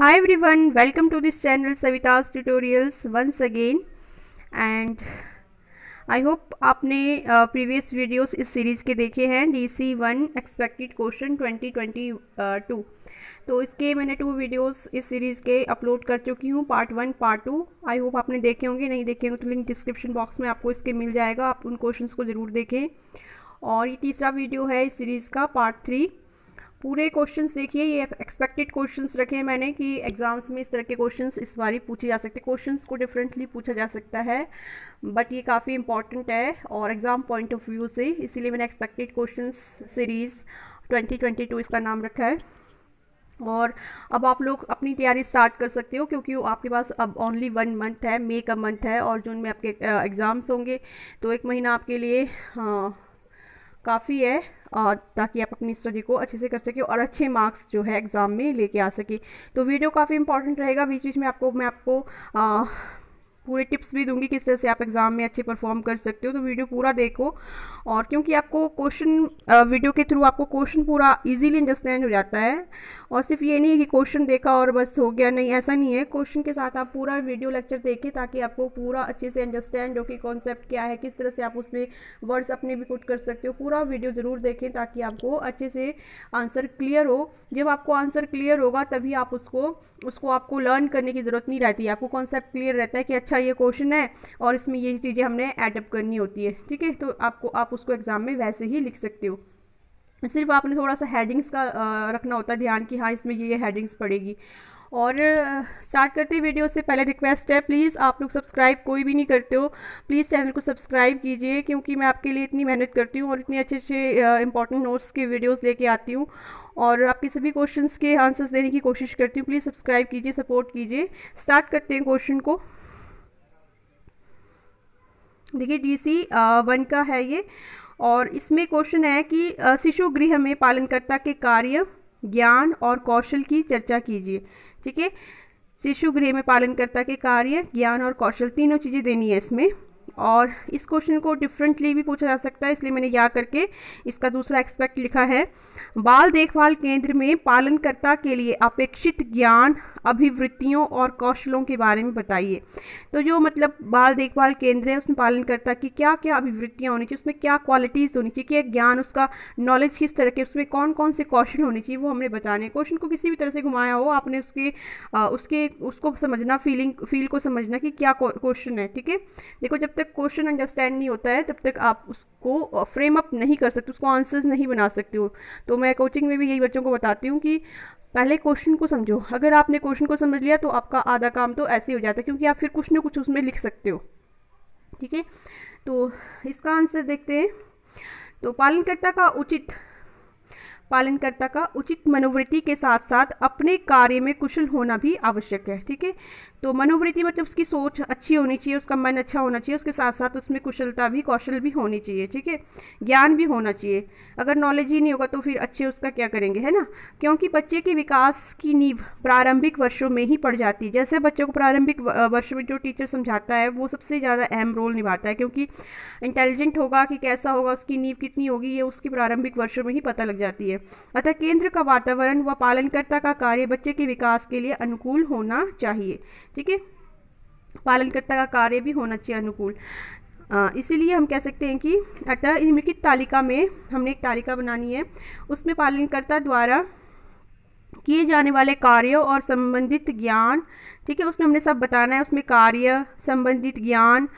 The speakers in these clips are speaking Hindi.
high everyone welcome to this channel Savita's tutorials once again and I hope आपने प्रीवियस uh, वीडियोस इस सीरीज़ के देखे हैं D C one expected question twenty twenty two तो इसके मैंने टू वीडियोस इस सीरीज़ के अपलोड कर चुकी हूँ part one part two I hope आपने देखे होंगे नहीं देखे होंगे तो लिंक डिस्क्रिप्शन बॉक्स में आपको इसके मिल जाएगा आप उन क्वेश्चन को ज़रूर देखें और ये तीसरा वीडियो है इस सीरीज़ का पार्ट थ्री पूरे क्वेश्चंस देखिए ये एक्सपेक्टेड क्वेश्चंस रखे हैं मैंने कि एग्ज़ाम्स में इस तरह के क्वेश्चंस इस बारी पूछे जा सकते हैं क्वेश्चंस को डिफरेंटली पूछा जा सकता है बट ये काफ़ी इंपॉर्टेंट है और एग्ज़ाम पॉइंट ऑफ व्यू से इसीलिए मैंने एक्सपेक्टेड क्वेश्चन सीरीज़ ट्वेंटी इसका नाम रखा है और अब आप लोग अपनी तैयारी स्टार्ट कर सकते हो क्योंकि आपके पास अब ओनली वन मंथ है मे का मंथ है और जून में आपके एग्ज़ाम्स होंगे तो एक महीना आपके लिए काफ़ी है और ताकि आप अपनी स्टडी को अच्छे से कर सकें और अच्छे मार्क्स जो है एग्ज़ाम में लेके आ सकें तो वीडियो काफ़ी इंपॉर्टेंट रहेगा बीच बीच में आपको मैं आपको आ, पूरे टिप्स भी दूंगी किस तरह से आप एग्ज़ाम में अच्छे परफॉर्म कर सकते हो तो वीडियो पूरा देखो और क्योंकि आपको क्वेश्चन वीडियो के थ्रू आपको क्वेश्चन पूरा इजीली अंडरस्टैंड हो जाता है और सिर्फ ये नहीं है कि क्वेश्चन देखा और बस हो गया नहीं ऐसा नहीं है क्वेश्चन के साथ आप पूरा वीडियो लेक्चर देखें ताकि आपको पूरा अच्छे से अंडरस्टैंड हो कि कॉन्सेप्ट क्या है किस तरह से आप उसमें वर्ड्स अपने भी पुट कर सकते हो पूरा वीडियो ज़रूर देखें ताकि आपको अच्छे से आंसर क्लियर हो जब आपको आंसर क्लियर होगा तभी आप उसको उसको आपको लर्न करने की ज़रूरत नहीं रहती आपको कॉन्सेप्ट क्लियर रहता है कि अच्छा अच्छा ये क्वेश्चन है और इसमें ये चीज़ें हमने एडअप करनी होती है ठीक है तो आपको आप उसको एग्ज़ाम में वैसे ही लिख सकते हो सिर्फ आपने थोड़ा सा हेडिंग्स का रखना होता है ध्यान कि हाँ इसमें ये ये हेडिंग्स पड़ेगी और स्टार्ट करते वीडियो से पहले रिक्वेस्ट है प्लीज़ आप लोग सब्सक्राइब कोई भी नहीं करते हो प्लीज़ चैनल को सब्सक्राइब कीजिए क्योंकि मैं आपके लिए इतनी मेहनत करती हूँ और इतने अच्छे अच्छे इंपॉर्टेंट नोट्स के वीडियोस लेके आती हूँ और आपके सभी क्वेश्चंस के आंसर्स देने की कोशिश करती हूँ प्लीज़ सब्सक्राइब कीजिए सपोर्ट कीजिए स्टार्ट करते हैं क्वेश्चन को देखिए डीसी वन का है ये और इसमें क्वेश्चन है कि शिशु गृह में पालनकर्ता के कार्य ज्ञान और कौशल की चर्चा कीजिए ठीक है शिशु गृह में पालनकर्ता के कार्य ज्ञान और कौशल तीनों चीज़ें देनी है इसमें और इस क्वेश्चन को डिफरेंटली भी पूछा जा सकता है इसलिए मैंने या करके इसका दूसरा एक्सपेक्ट लिखा है बाल देखभाल केंद्र में पालनकर्ता के लिए अपेक्षित ज्ञान अभिवृत्तियों और कौशलों के बारे में बताइए तो जो मतलब बाल देखभाल केंद्र है उसमें पालन करता कि क्या क्या अभिवृत्तियाँ होनी चाहिए उसमें क्या क्वालिटीज़ होनी चाहिए क्या ज्ञान उसका नॉलेज किस तरह के उसमें कौन कौन से कौशल होने चाहिए वो हमने बताने क्वेश्चन को किसी भी तरह से घुमाया हो आपने उसके उसके उसको समझना फीलिंग फील को समझना कि क्या क्वेश्चन है ठीक है देखो जब तक क्वेश्चन अंडरस्टैंड नहीं होता है तब तक आप उस को फ्रेम अप नहीं कर सकते उसको आंसर्स नहीं बना सकते हो तो मैं कोचिंग में भी यही बच्चों को बताती हूँ कि पहले क्वेश्चन को समझो अगर आपने क्वेश्चन को समझ लिया तो आपका आधा काम तो ऐसे ही हो जाता है क्योंकि आप फिर कुछ ना कुछ उसमें लिख सकते हो ठीक है तो इसका आंसर देखते हैं तो पालनकर्ता का उचित पालनकर्ता का उचित मनोवृत्ति के साथ साथ अपने कार्य में कुशल होना भी आवश्यक है ठीक है तो मनोवृत्ति मतलब उसकी सोच अच्छी होनी चाहिए उसका मन अच्छा होना चाहिए उसके साथ साथ उसमें कुशलता भी कौशल भी होनी चाहिए ठीक है ज्ञान भी होना चाहिए अगर नॉलेज ही नहीं होगा तो फिर अच्छे उसका क्या करेंगे है ना क्योंकि बच्चे के विकास की नींव प्रारंभिक वर्षों में ही पड़ जाती है जैसे बच्चों को प्रारंभिक वर्ष में जो टीचर समझाता है वो सबसे ज़्यादा अहम रोल निभाता है क्योंकि इंटेलिजेंट होगा कि कैसा होगा उसकी नींव कितनी होगी ये उसकी प्रारंभिक वर्षों में ही पता लग जाती है अतः केंद्र का वातावरण व पालनकर्ता का कार्य बच्चे के विकास के लिए अनुकूल होना चाहिए ठीक है पालनकर्ता का कार्य भी होना चाहिए अनुकूल इसीलिए हम कह सकते हैं कि अतः निम्नलिखित तालिका में हमने एक तालिका बनानी है उसमें पालनकर्ता द्वारा किए जाने वाले कार्यों और संबंधित ज्ञान ठीक है उसमें हमने सब बताना है उसमें कार्य संबंधित ज्ञान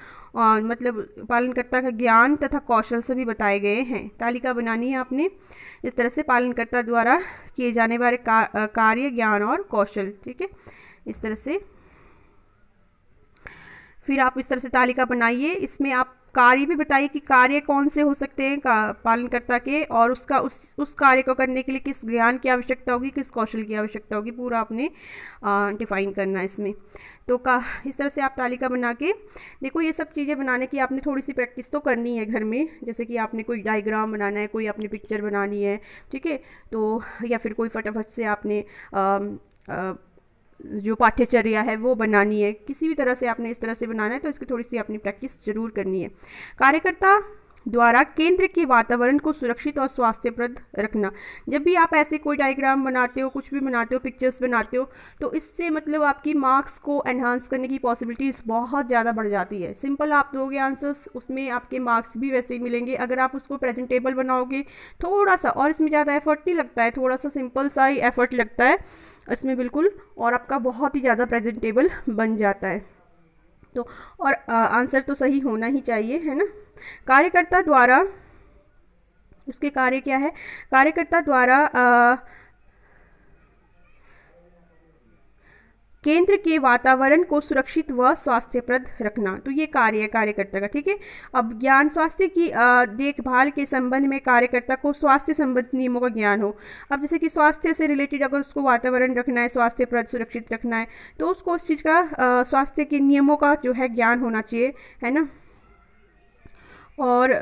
और मतलब पालनकर्ता का ज्ञान तथा कौशल सभी बताए गए हैं तालिका बनानी है आपने इस तरह से पालनकर्ता द्वारा किए जाने वाले कार्य ज्ञान और कौशल ठीक है इस तरह से फिर आप इस तरह से तालिका बनाइए इसमें आप कार्य भी बताइए कि कार्य कौन से हो सकते हैं का पालनकर्ता के और उसका उस उस कार्य को करने के लिए किस ज्ञान की आवश्यकता होगी किस कौशल की आवश्यकता होगी पूरा आपने डिफाइन करना है इसमें तो का इस तरह से आप तालिका बना के देखो ये सब चीज़ें बनाने की आपने थोड़ी सी प्रैक्टिस तो करनी है घर में जैसे कि आपने कोई डायग्राम बनाना है कोई अपनी पिक्चर बनानी है ठीक है तो या फिर कोई फटाफट से आपने आ, आ, जो पाठ्यचर्या है वो बनानी है किसी भी तरह से आपने इस तरह से बनाना है तो इसकी थोड़ी सी अपनी प्रैक्टिस जरूर करनी है कार्यकर्ता द्वारा केंद्र के वातावरण को सुरक्षित और स्वास्थ्यप्रद रखना जब भी आप ऐसे कोई डायग्राम बनाते हो कुछ भी बनाते हो पिक्चर्स बनाते हो तो इससे मतलब आपकी मार्क्स को एनहांस करने की पॉसिबिलिटीज़ बहुत ज़्यादा बढ़ जाती है सिंपल आप दोगे आंसर्स उसमें आपके मार्क्स भी वैसे ही मिलेंगे अगर आप उसको प्रेजेंटेबल बनाओगे थोड़ा सा और इसमें ज़्यादा एफर्ट नहीं लगता है थोड़ा सा सिंपल सा ही एफर्ट लगता है इसमें बिल्कुल और आपका बहुत ही ज़्यादा प्रेजेंटेबल बन जाता है तो और आ, आंसर तो सही होना ही चाहिए है ना कार्यकर्ता द्वारा उसके कार्य क्या है कार्यकर्ता द्वारा आ, केंद्र के वातावरण को सुरक्षित व स्वास्थ्यप्रद रखना तो ये कार्य है कार्यकर्ता का ठीक है अब ज्ञान स्वास्थ्य की देखभाल के संबंध में कार्यकर्ता को स्वास्थ्य संबंधित नियमों का ज्ञान हो अब जैसे कि स्वास्थ्य से रिलेटेड अगर उसको वातावरण रखना है स्वास्थ्यप्रद सुरक्षित रखना है तो उसको उस चीज़ का स्वास्थ्य के नियमों का जो है ज्ञान होना चाहिए है ना और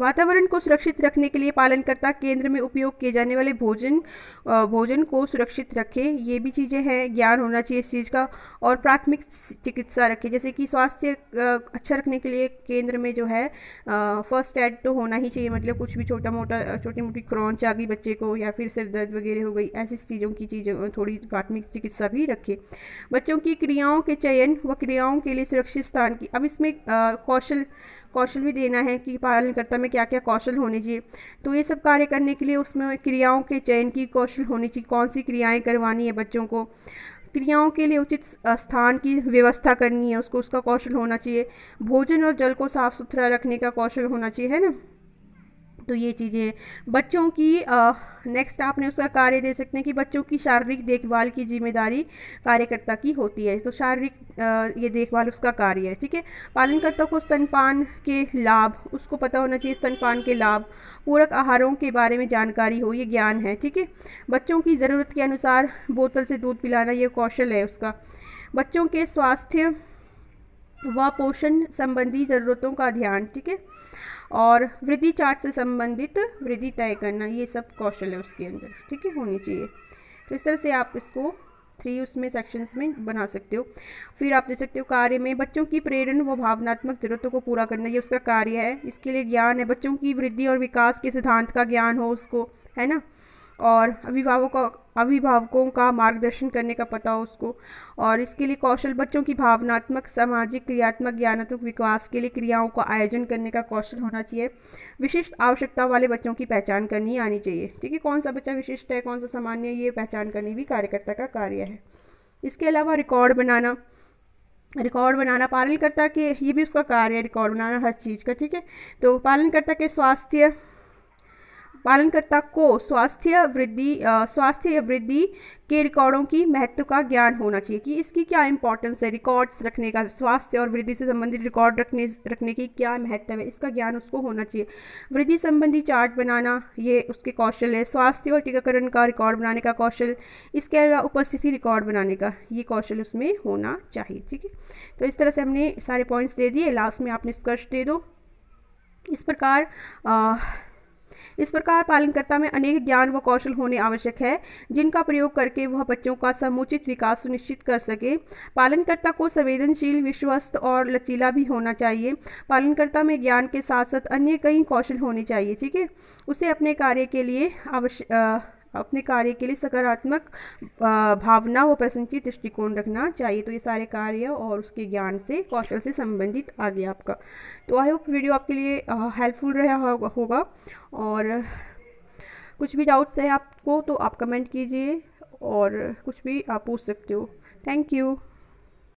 वातावरण को सुरक्षित रखने के लिए पालनकर्ता केंद्र में उपयोग किए जाने वाले भोजन भोजन को सुरक्षित रखें ये भी चीज़ें हैं ज्ञान होना चाहिए इस चीज़ का और प्राथमिक चिकित्सा रखें जैसे कि स्वास्थ्य अच्छा रखने के लिए केंद्र में जो है फर्स्ट एड तो होना ही चाहिए मतलब कुछ भी छोटा मोटा छोटी मोटी क्रॉन्च आ गई बच्चे को या फिर सिर दर्द वगैरह हो गई ऐसी चीज़ों की चीज़ें थोड़ी प्राथमिक चिकित्सा भी रखें बच्चों की क्रियाओं के चयन व क्रियाओं के लिए सुरक्षित स्थान की अब इसमें कौशल कौशल भी देना है कि पालनकर्ता में क्या क्या कौशल होने चाहिए तो ये सब कार्य करने के लिए उसमें क्रियाओं के चयन की कौशल होनी चाहिए कौन सी क्रियाएँ करवानी है बच्चों को क्रियाओं के लिए उचित स्थान की व्यवस्था करनी है उसको उसका कौशल होना चाहिए भोजन और जल को साफ़ सुथरा रखने का कौशल होना चाहिए है ना तो ये चीज़ें बच्चों की नेक्स्ट आपने उसका कार्य दे सकते हैं कि बच्चों की शारीरिक देखभाल की जिम्मेदारी कार्यकर्ता की होती है तो शारीरिक ये देखभाल उसका कार्य है ठीक है पालनकर्ता को स्तनपान के लाभ उसको पता होना चाहिए स्तनपान के लाभ पूरक आहारों के बारे में जानकारी हो ये ज्ञान है ठीक है बच्चों की ज़रूरत के अनुसार बोतल से दूध पिलाना ये कौशल है उसका बच्चों के स्वास्थ्य व पोषण संबंधी ज़रूरतों का ध्यान ठीक है और वृद्धि चार्ट से संबंधित वृद्धि तय करना ये सब कौशल है उसके अंदर ठीक है होनी चाहिए तो इस तरह से आप इसको थ्री उसमें सेक्शंस में बना सकते हो फिर आप दे सकते हो कार्य में बच्चों की प्रेरण व भावनात्मक ज़रूरतों को पूरा करना ये उसका कार्य है इसके लिए ज्ञान है बच्चों की वृद्धि और विकास के सिद्धांत का ज्ञान हो उसको है ना और अभिभावकों अभिभावकों का मार्गदर्शन करने का पता हो उसको और इसके लिए कौशल बच्चों की भावनात्मक सामाजिक क्रियात्मक ज्ञानात्मक विकास के लिए क्रियाओं का आयोजन करने का कौशल होना चाहिए विशिष्ट आवश्यकता वाले बच्चों की पहचान करनी आनी चाहिए ठीक है कौन सा बच्चा विशिष्ट है कौन सा सामान्य है ये पहचान करनी भी कार्यकर्ता का कार्य है इसके अलावा रिकॉर्ड बनाना रिकॉर्ड बनाना पालनकर्ता के ये भी उसका कार्य है रिकॉर्ड बनाना हर चीज़ का ठीक है तो पालनकर्ता के स्वास्थ्य पालनकर्ता को स्वास्थ्य वृद्धि स्वास्थ्य वृद्धि के रिकॉर्डों की महत्व का ज्ञान होना चाहिए कि इसकी क्या इंपॉर्टेंस है रिकॉर्ड्स रखने का स्वास्थ्य और वृद्धि से संबंधित रिकॉर्ड रखने रखने की क्या महत्व है इसका ज्ञान उसको होना चाहिए वृद्धि संबंधी चार्ट बनाना ये उसके कौशल है स्वास्थ्य और टीकाकरण का रिकॉर्ड बनाने का कौशल इसके अलावा उपस्थिति रिकॉर्ड बनाने का ये कौशल उसमें होना चाहिए ठीक है तो इस तरह से हमने सारे पॉइंट्स दे दिए लास्ट में आप निष्कर्ष दे दो इस प्रकार आ, इस प्रकार पालनकर्ता में अनेक ज्ञान व कौशल होने आवश्यक है जिनका प्रयोग करके वह बच्चों का समुचित विकास सुनिश्चित कर सके पालनकर्ता को संवेदनशील विश्वस्त और लचीला भी होना चाहिए पालनकर्ता में ज्ञान के साथ साथ अन्य कई कौशल होने चाहिए ठीक है उसे अपने कार्य के लिए आवश्यक अपने कार्य के लिए सकारात्मक भावना व प्रसन्नचित दृष्टिकोण रखना चाहिए तो ये सारे कार्य और उसके ज्ञान से कौशल से संबंधित आ गया आपका तो आई होप वीडियो आपके लिए हेल्पफुल रहा होगा और कुछ भी डाउट्स है आपको तो आप कमेंट कीजिए और कुछ भी आप पूछ सकते हो थैंक यू